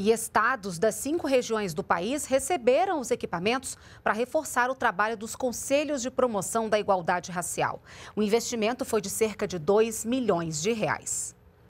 E estados das cinco regiões do país receberam os equipamentos para reforçar o trabalho dos conselhos de promoção da igualdade racial. O investimento foi de cerca de 2 milhões de reais.